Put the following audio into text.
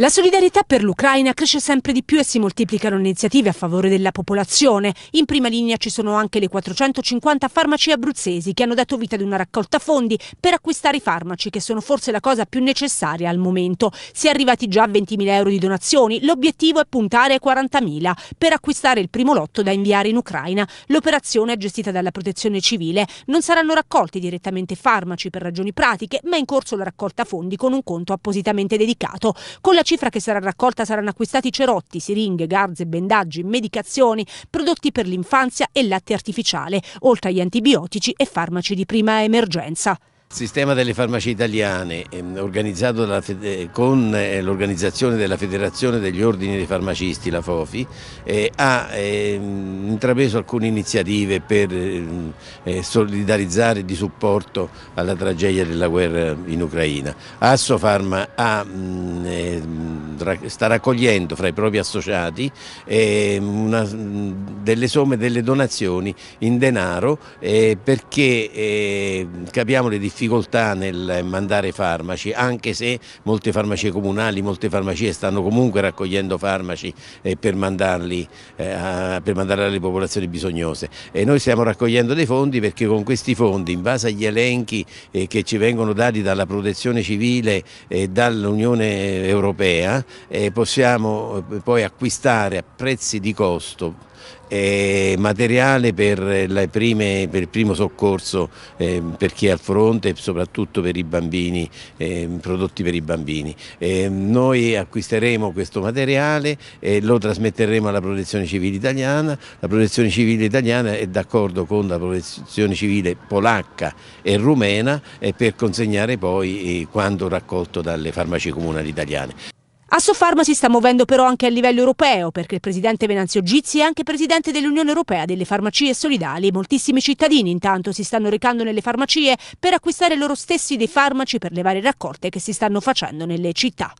La solidarietà per l'Ucraina cresce sempre di più e si moltiplicano iniziative a favore della popolazione. In prima linea ci sono anche le 450 farmaci abruzzesi che hanno dato vita ad una raccolta fondi per acquistare i farmaci che sono forse la cosa più necessaria al momento. Si è arrivati già a 20.000 euro di donazioni, l'obiettivo è puntare a 40.000 per acquistare il primo lotto da inviare in Ucraina. L'operazione è gestita dalla protezione civile. Non saranno raccolti direttamente farmaci per ragioni pratiche, ma è in corso la raccolta fondi con un conto appositamente dedicato. Con la cifra che sarà raccolta saranno acquistati cerotti, siringhe, garze, bendaggi, medicazioni, prodotti per l'infanzia e latte artificiale, oltre agli antibiotici e farmaci di prima emergenza. Il sistema delle farmacie italiane, ehm, organizzato dalla, eh, con eh, l'organizzazione della Federazione degli Ordini dei Farmacisti, la FOFI, eh, ha ehm, intrapreso alcune iniziative per ehm, eh, solidarizzare di supporto alla tragedia della guerra in Ucraina. Assofarma ha sta raccogliendo fra i propri associati una, delle somme delle donazioni in denaro eh, perché eh, capiamo le difficoltà nel mandare farmaci anche se molte farmacie comunali, molte farmacie stanno comunque raccogliendo farmaci eh, per, mandarli, eh, a, per mandarli alle popolazioni bisognose e noi stiamo raccogliendo dei fondi perché con questi fondi in base agli elenchi eh, che ci vengono dati dalla protezione civile e dall'Unione Europea eh, possiamo poi acquistare a prezzi di costo eh, materiale per, prime, per, il primo soccorso eh, per chi è al fronte e soprattutto per i bambini, eh, prodotti per i bambini. Ehm, noi acquisteremo questo materiale e lo trasmetteremo alla protezione civile italiana, la protezione civile italiana è d'accordo con la protezione civile polacca e rumena per consegnare poi eh, quanto raccolto dalle farmacie comunali italiane. Assofarma si sta muovendo però anche a livello europeo, perché il presidente Venanzio Gizzi è anche presidente dell'Unione Europea delle Farmacie Solidali. Moltissimi cittadini intanto si stanno recando nelle farmacie per acquistare loro stessi dei farmaci per le varie raccolte che si stanno facendo nelle città.